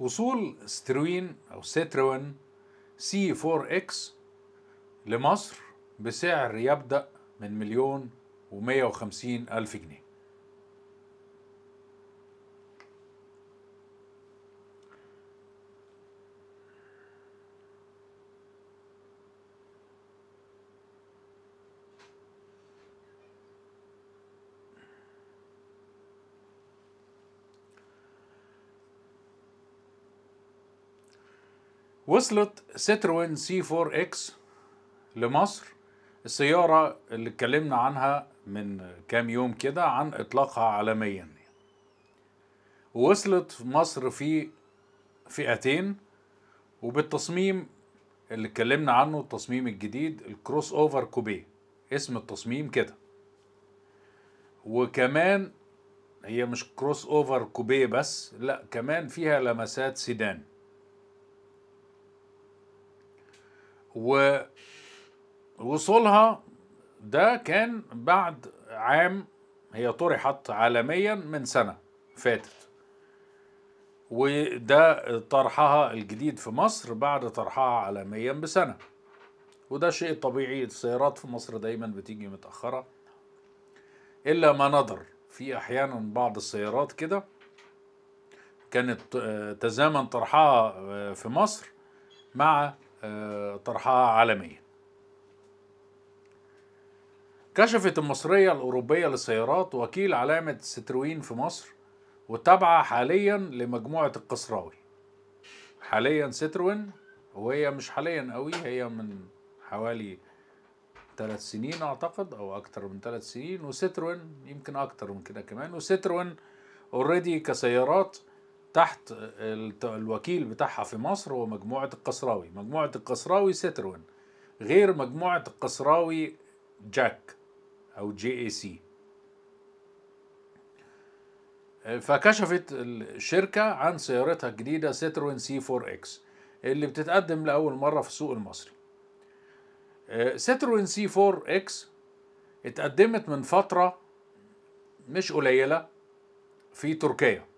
وصول ستروين أو ستروين سي 4 اكس لمصر بسعر يبدأ من مليون ومية وخمسين ألف جنيه وصلت ستروين سي 4 اكس لمصر السيارة اللي اتكلمنا عنها من كام يوم كده عن اطلاقها عالميا وصلت في مصر في فئتين وبالتصميم اللي اتكلمنا عنه التصميم الجديد الكروس اوفر كوبي اسم التصميم كده وكمان هي مش كروس اوفر كوبي بس لا كمان فيها لمسات سيدان ووصولها ده كان بعد عام هي طرحت عالميا من سنة فاتت وده طرحها الجديد في مصر بعد طرحها عالميا بسنة وده شيء طبيعي السيارات في مصر دايما بتيجي متأخرة إلا ما نظر في أحيانا بعض السيارات كده كانت آه، تزامن طرحها آه، في مصر مع طرحها عالميا كشفت المصرية الأوروبية للسيارات وكيل علامة ستروين في مصر وتابعة حاليا لمجموعة القصراوي حاليا ستروين وهي مش حاليا قوي هي من حوالي ثلاث سنين اعتقد او اكتر من ثلاث سنين وستروين يمكن اكتر من كده كمان وستروين اوريدي كسيارات تحت الوكيل بتاعها في مصر هو مجموعة القصراوي مجموعة القصراوي سترون غير مجموعة القصراوي جاك أو جي اي سي فكشفت الشركة عن سيارتها الجديدة سترون سي 4 اكس اللي بتتقدم لأول مرة في السوق المصري سترون سي 4 اكس اتقدمت من فترة مش قليلة في تركيا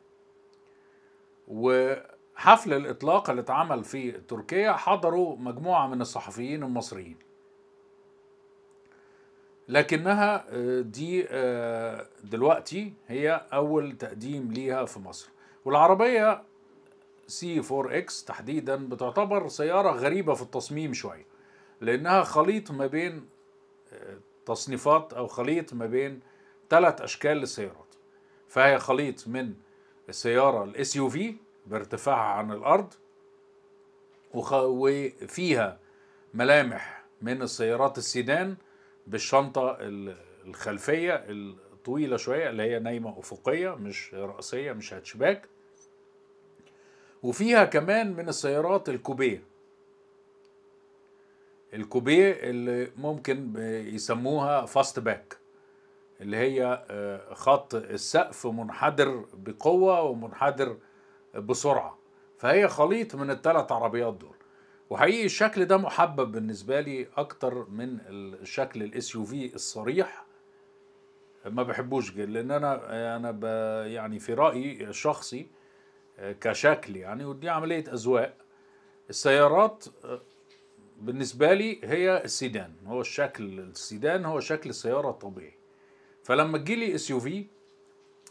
وحفل الإطلاق اللي اتعمل في تركيا حضروا مجموعة من الصحفيين المصريين لكنها آه، دي آه، دلوقتي هي أول تقديم ليها في مصر والعربية سي 4 اكس تحديدا بتعتبر سيارة غريبة في التصميم شوية لأنها خليط ما بين آه، تصنيفات أو خليط ما بين ثلاث أشكال للسيارات فهي خليط من السيارة الاس يو في بارتفاعها عن الأرض وفيها ملامح من السيارات السيدان بالشنطة الخلفية الطويلة شوية اللي هي نايمة أفقية مش رأسية مش هاتشباك وفيها كمان من السيارات الكوبيه الكوبيه اللي ممكن يسموها فاست باك اللي هي آه، خط السقف منحدر بقوة ومنحدر بسرعة فهي خليط من الثلاث عربيات دول وحقيقي الشكل ده محبب بالنسبة لي أكتر من الشكل الاس يو في الصريح ما بحبوش لأن أنا أنا يعني في رأيي الشخصي آه، كشكل يعني ودي عملية أذواق السيارات آه، بالنسبة لي هي السيدان هو الشكل السيدان هو شكل السيارة الطبيعي فلما تجي لي اس يو في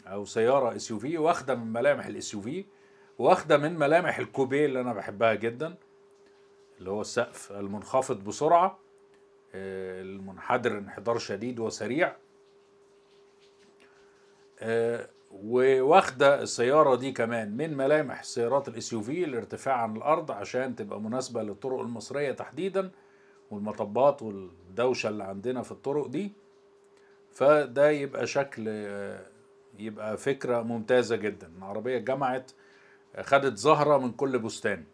او سياره اس يو في واخده من ملامح الاس يو في واخده من ملامح الكوبي اللي انا بحبها جدا اللي هو السقف المنخفض بسرعه آه، المنحدر انحدار شديد وسريع آه، وواخده السياره دي كمان من ملامح سيارات الاس يو في الارتفاع عن الارض عشان تبقى مناسبه للطرق المصريه تحديدا والمطبات والدوشه اللي عندنا في الطرق دي فده يبقى شكل آه، يبقى فكرة ممتازة جدا العربية جمعت آه، خدت زهرة من كل بستان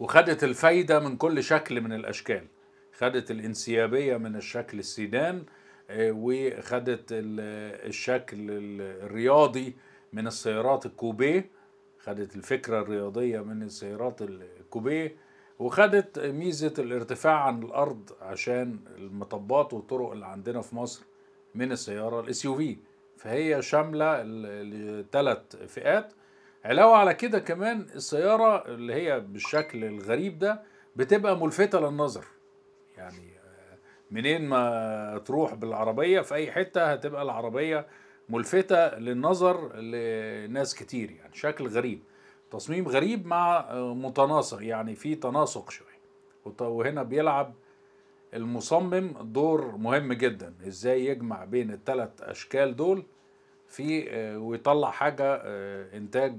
وخدت الفايدة من كل شكل من الأشكال خدت الانسيابية من الشكل السيدان آه، وخدت الشكل الرياضي من السيارات الكوبيه خدت الفكرة الرياضية من السيارات الكوبيه وخدت ميزة الارتفاع عن الأرض عشان المطبات والطرق اللي عندنا في مصر من السيارة الاس يو في فهي شاملة الثلاث فئات علاوة على كده كمان السيارة اللي هي بالشكل الغريب ده بتبقى ملفتة للنظر يعني آه، منين ما تروح بالعربية في أي حتة هتبقى العربية ملفتة للنظر لناس كتير يعني شكل غريب تصميم غريب مع آه، متناسق يعني في تناسق شويه وهنا بيلعب المصمم دور مهم جدا ازاي يجمع بين الثلاث اشكال دول في آه، ويطلع حاجه آه، انتاج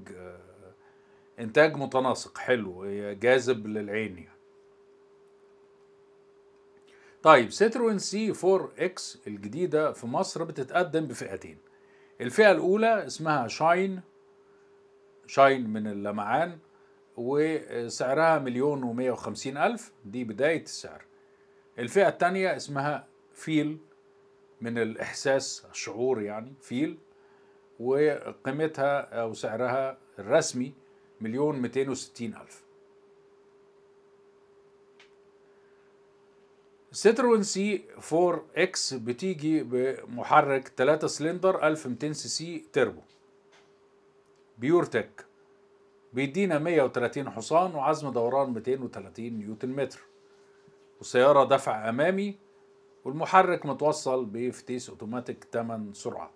انتاج متناسق حلو جاذب للعين يعني. طيب ستروين سي 4 اكس الجديده في مصر بتتقدم بفئتين الفئه الاولى اسمها شاين شاين من اللمعان وسعرها مليون ومية وخمسين ألف دي بداية السعر الفئة الثانية اسمها فيل من الإحساس الشعور يعني فيل وقيمتها أو سعرها الرسمي مليون ميتين وستين ألف سترون سي 4 اكس بتيجي بمحرك 3 سلندر 1200 سي سي تربو بيورتك بيدينا 130 حصان وعزم دوران 230 نيوتن متر والسيارة دفع أمامي والمحرك متوصل بفتيس أوتوماتيك 8 سرعات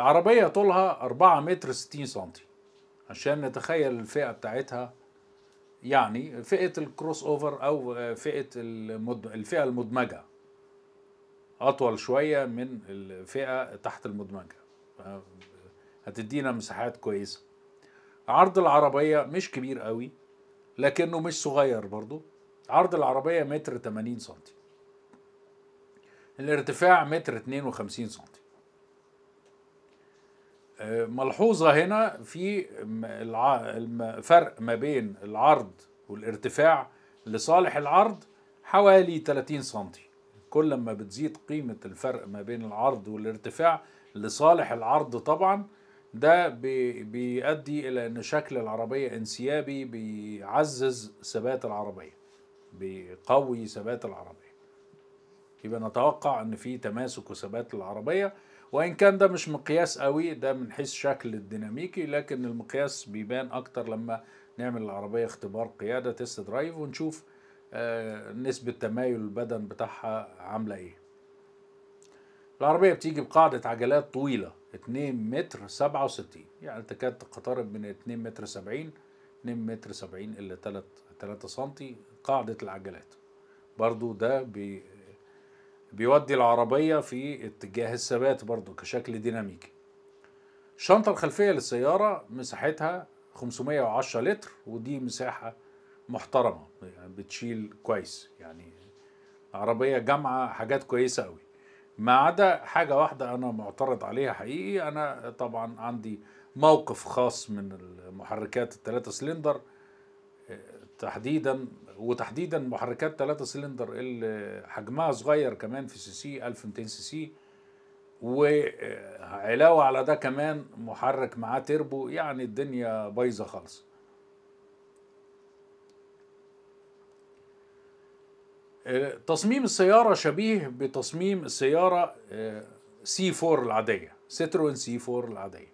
العربية طولها 4 متر 60 سنتي عشان نتخيل الفئة بتاعتها يعني فئة الكروس أوفر أو فئة المد... الفئة المدمجة أطول شوية من الفئة تحت المدمجة هتدينا مساحات كويسة عرض العربية مش كبير قوي لكنه مش صغير برضو عرض العربية متر 80 سنتي الارتفاع متر 52 سنتي آه، ملحوظة هنا في الفرق ما بين العرض والارتفاع لصالح العرض حوالي 30 سنتي كل ما بتزيد قيمة الفرق ما بين العرض والارتفاع لصالح العرض طبعا ده بيؤدي الى ان شكل العربيه انسيابي بيعزز ثبات العربيه بيقوي ثبات العربيه يبقى نتوقع ان في تماسك وثبات للعربيه وان كان ده مش مقياس قوي ده من حيث شكل الديناميكي لكن المقياس بيبان اكتر لما نعمل العربيه اختبار قياده تيست درايف ونشوف آه، نسبه تمايل البدن بتاعها عامله ايه العربيه بتيجي بقاعده عجلات طويله 2 متر 67 يعني تكاد تقترب من 2 متر 70 2 متر 70 إلا 3 3 سم قاعدة العجلات برضو ده بي بيودي العربية في اتجاه الثبات برضو كشكل ديناميكي الشنطة الخلفية للسيارة مساحتها 510 لتر ودي مساحة محترمة يعني بتشيل كويس يعني عربية جامعة حاجات كويسة قوي ما عدا حاجه واحده انا معترض عليها حقيقي انا طبعا عندي موقف خاص من المحركات الثلاثه سلندر آه، تحديدا وتحديدا محركات ثلاثة سلندر اللي حجمها صغير كمان في سي سي 1200 سي سي وعلاوه على ده كمان محرك معاه تربو يعني الدنيا بايظه خالص تصميم السيارة شبيه بتصميم السيارة سي آه، 4 العادية ستروين سي 4 العادية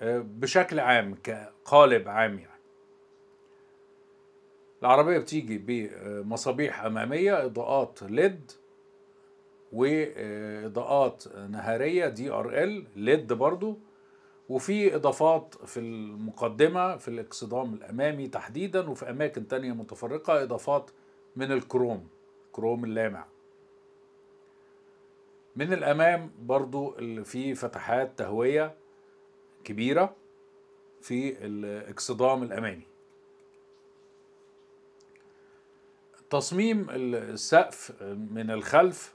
آه، بشكل عام كقالب عام يعني العربية بتيجي بمصابيح أمامية إضاءات ليد وإضاءات نهارية دي ار ال ليد برضو وفي إضافات في المقدمة في الإكسدام الأمامي تحديدا وفي أماكن تانية متفرقة إضافات من الكروم كروم اللامع من الامام برضو اللي فيه فتحات تهوية كبيرة في الاكسدام الامامي تصميم السقف من الخلف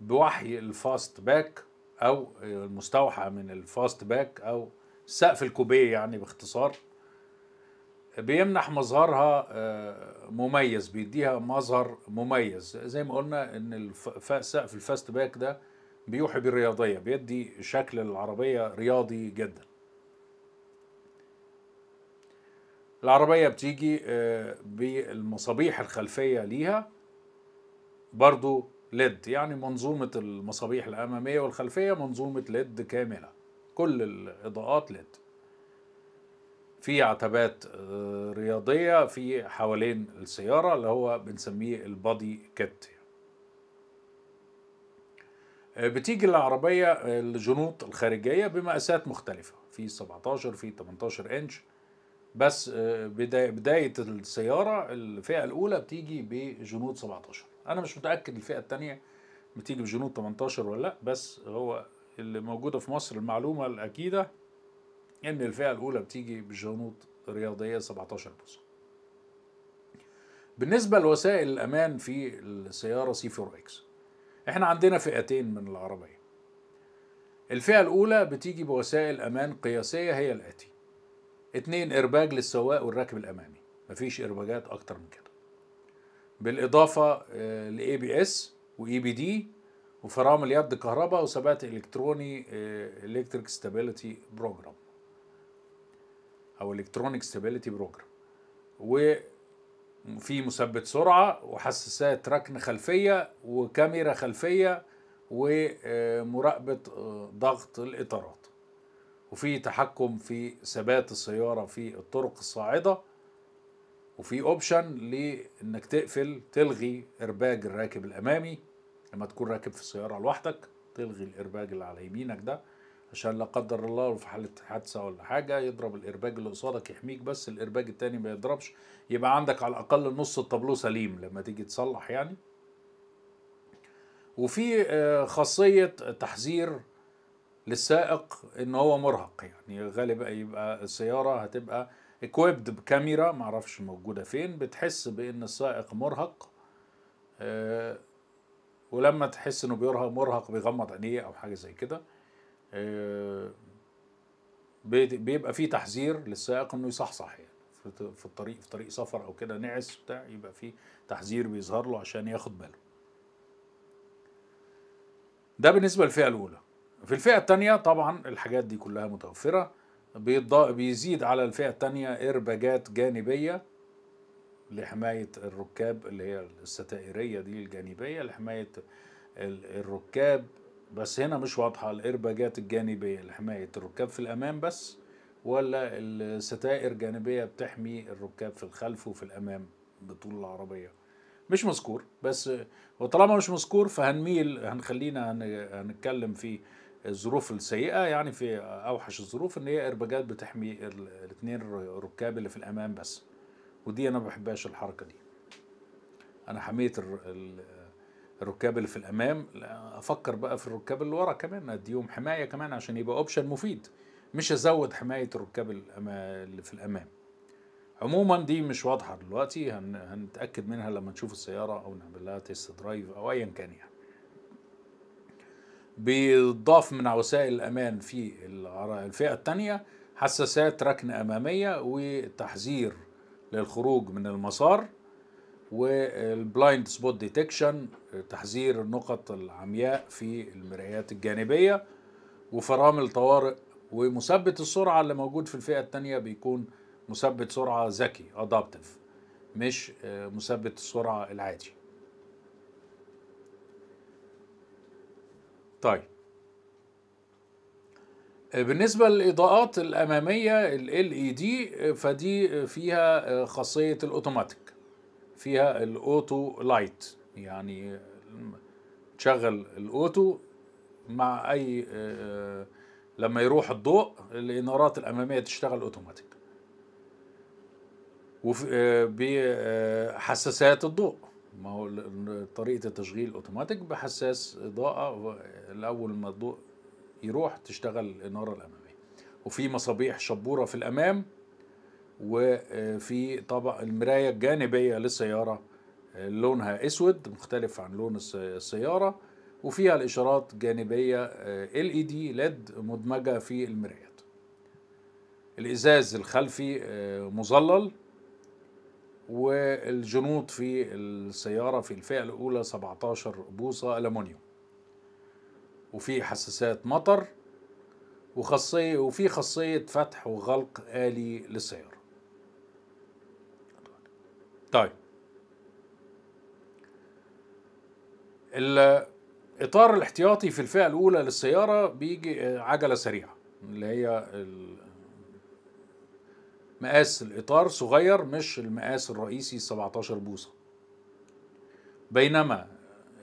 بوحي الفاست باك او المستوحى من الفاست باك او سقف الكوبيه يعني باختصار بيمنح مظهرها آه، مميز بيديها مظهر مميز زي ما قلنا ان سقف الفاست باك ده بيوحي بالرياضيه بيدي شكل العربيه رياضي جدا العربيه بتيجي آه، بالمصابيح الخلفيه ليها برضو ليد يعني منظومه المصابيح الاماميه والخلفيه منظومه ليد كامله كل الاضاءات ليد في عتبات آه، رياضية في حوالين السيارة اللي هو بنسميه البادي كيت آه، بتيجي العربية آه، الجنوط الخارجية بمقاسات مختلفة في 17 في 18 انش بس بداية السيارة الفئة الأولى بتيجي بجنود 17 أنا مش متأكد الفئة التانية بتيجي بجنود 18 ولا لأ بس هو اللي موجودة في مصر المعلومة الأكيدة ان الفئه الاولى بتيجي بجنود رياضيه 17 بوصه بالنسبه لوسائل الامان في السياره سي 4 اكس احنا عندنا فئتين من العربيه الفئه الاولى بتيجي بوسائل امان قياسيه هي الاتي اتنين ارباج للسواق والراكب الامامي مفيش ارباجات اكتر من كده بالاضافه آه، لاي بي اس واي بي دي وفرامل يد كهرباء وثبات الكتروني الكتريك ستابيليتي بروجرام او الكترونيك ستابيليتي بروجرام وفي مثبت سرعه وحساسات ركن خلفيه وكاميرا خلفيه ومراقبه آه، ضغط الاطارات وفي تحكم في ثبات السياره في الطرق الصاعده وفي اوبشن لانك تقفل تلغي ارباج الراكب الامامي لما تكون راكب في السياره لوحدك تلغي الارباج اللي على يمينك ده عشان لا قدر الله لو في حاله حادثه ولا حاجه يضرب الارباج اللي قصادك يحميك بس الارباج التاني ما يضربش يبقى عندك على الاقل نص الطابلو سليم لما تيجي تصلح يعني وفي آه، خاصيه تحذير للسائق ان هو مرهق يعني غالبا يبقى السياره هتبقى اكويبد بكاميرا معرفش موجوده فين بتحس بان السائق مرهق آه، ولما تحس انه بيرهق مرهق بيغمض عينيه او حاجه زي كده آه، بيبقى في تحذير للسائق انه يصحصح يعني في الطريق في طريق سفر او كده نعس بتاع يبقى في تحذير بيظهر له عشان ياخد باله ده بالنسبه للفئه الاولى في الفئه الثانيه طبعا الحاجات دي كلها متوفره بيزيد على الفئه الثانيه ارباجات جانبيه لحمايه الركاب اللي هي الستائريه دي الجانبيه لحمايه الركاب بس هنا مش واضحة الإيرباجات الجانبية لحماية الركاب في الأمام بس ولا الستائر جانبية بتحمي الركاب في الخلف وفي الأمام بطول العربية مش مذكور بس وطالما مش مذكور فهنميل هنخلينا هنتكلم في الظروف السيئة يعني في أوحش الظروف إن هي إرباجات بتحمي الاثنين الركاب اللي في الأمام بس ودي أنا ما بحبهاش الحركة دي أنا حميت الركاب اللي في الامام افكر بقى في الركاب اللي ورا كمان اديهم حمايه كمان عشان يبقى اوبشن مفيد مش ازود حمايه الركاب اللي في الامام عموما دي مش واضحه دلوقتي هنتاكد منها لما نشوف السياره او نعمل لها تيست درايف او ايا كان يعني بيضاف من وسائل الامان في الفئه الثانيه حساسات ركن اماميه وتحذير للخروج من المسار والبلايند سبوت ديتكشن تحذير النقط العمياء في المرايات الجانبية وفرامل طوارئ ومثبت السرعة اللي موجود في الفئة الثانية بيكون مثبت سرعة ذكي ادابتيف مش آه، مثبت السرعة العادي طيب آه، بالنسبة للإضاءات الأمامية ال LED آه، فدي فيها خاصية الأوتوماتيك فيها الاوتو لايت يعني تشغل الاوتو مع اي آه، لما يروح الضوء الانارات الاماميه تشتغل اوتوماتيك آه، بحساسات الضوء ما هو طريقه التشغيل اوتوماتيك بحساس اضاءه الاول ما الضوء يروح تشتغل الاناره الاماميه وفي مصابيح شبوره في الامام وفي طبق المراية الجانبية للسيارة لونها اسود مختلف عن لون السيارة وفيها الاشارات جانبية آه، LED LED مدمجة في المرايات الازاز الخلفي آه، مظلل والجنوط في السيارة في الفئة الأولى 17 بوصة ألمونيوم وفي حساسات مطر وخاصية وفي خاصية فتح وغلق آلي للسيارة طيب الاطار الاحتياطي في الفئه الاولى للسياره بيجي آه، عجله سريعه اللي هي مقاس الاطار صغير مش المقاس الرئيسي 17 بوصه بينما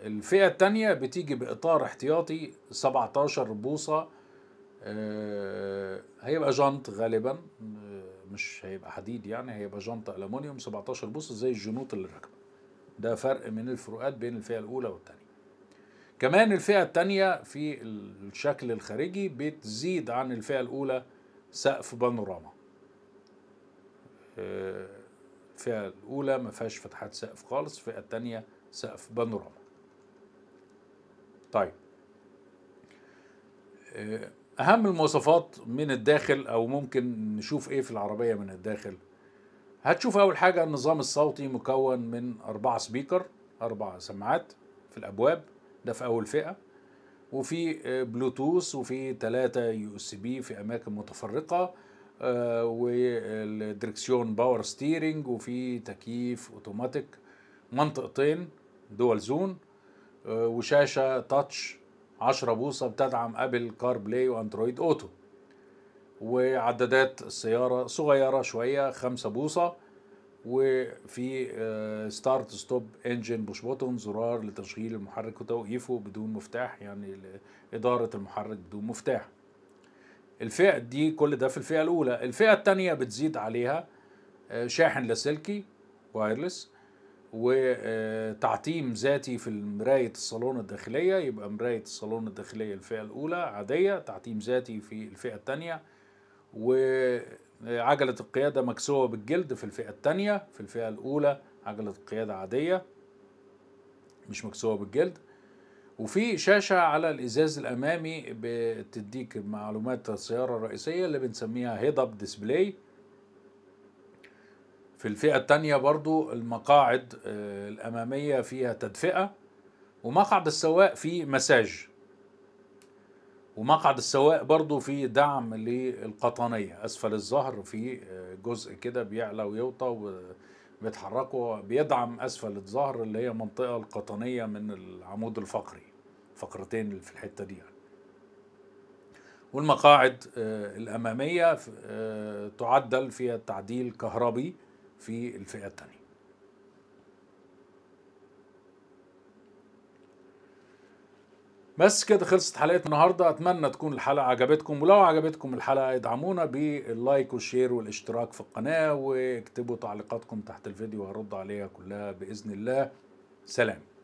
الفئه الثانيه بتيجي باطار احتياطي 17 بوصه آه، هيبقى جانت غالبا آه، مش هيبقى حديد يعني هيبقى جانت ألمونيوم 17 بوصة زي الجنوط اللي راكبه ده فرق من الفروقات بين الفئة الأولى والثانية كمان الفئة الثانية في الشكل الخارجي بتزيد عن الفئة الأولى سقف بانوراما الفئة آه، الأولى ما فيهاش فتحات سقف خالص الفئة الثانية سقف بانوراما طيب اهم المواصفات من الداخل او ممكن نشوف ايه في العربيه من الداخل هتشوف اول حاجه النظام الصوتي مكون من اربعه سبيكر اربع سماعات في الابواب ده في اول فئه وفي آه، بلوتوث وفي ثلاثة يو اس بي في اماكن متفرقه آه، والدركسيون باور ستيرنج وفي تكييف اوتوماتيك منطقتين دول زون آه، وشاشه تاتش 10 بوصة بتدعم أبل كار بلاي وأندرويد أوتو وعدادات السيارة صغيرة شوية 5 بوصة وفي ستارت ستوب انجن بوش بوتون زرار لتشغيل المحرك وتوقيفه بدون مفتاح يعني إدارة المحرك بدون مفتاح الفئة دي كل ده في الفئة الأولى الفئة الثانية بتزيد عليها آه، شاحن لاسلكي وايرلس وتعتيم ذاتي في مراية الصالون الداخلية يبقى مراية الصالون الداخلية الفئة الأولى عادية تعتيم ذاتي في الفئة الثانية وعجلة القيادة مكسوة بالجلد في الفئة الثانية في الفئة الأولى عجلة القيادة عادية مش مكسوة بالجلد وفي شاشة على الإزاز الأمامي بتديك معلومات السيارة الرئيسية اللي بنسميها هيد اب ديسبلاي في الفئة التانية برضو المقاعد آه، الأمامية فيها تدفئة ومقعد السواق فيه مساج ومقعد السواق برضو فيه دعم للقطنية أسفل الظهر في آه، جزء كده بيعلى ويوطى وبيتحركوا بيدعم أسفل الظهر اللي هي منطقة القطنية من العمود الفقري فقرتين في الحتة دي يعني. والمقاعد آه، الأمامية تعدل فيها تعديل كهربي في الفئة الثانية بس كده خلصت حلقة النهاردة أتمنى تكون الحلقة عجبتكم ولو عجبتكم الحلقة ادعمونا باللايك والشير والاشتراك في القناة واكتبوا تعليقاتكم تحت الفيديو هرد عليها كلها بإذن الله سلام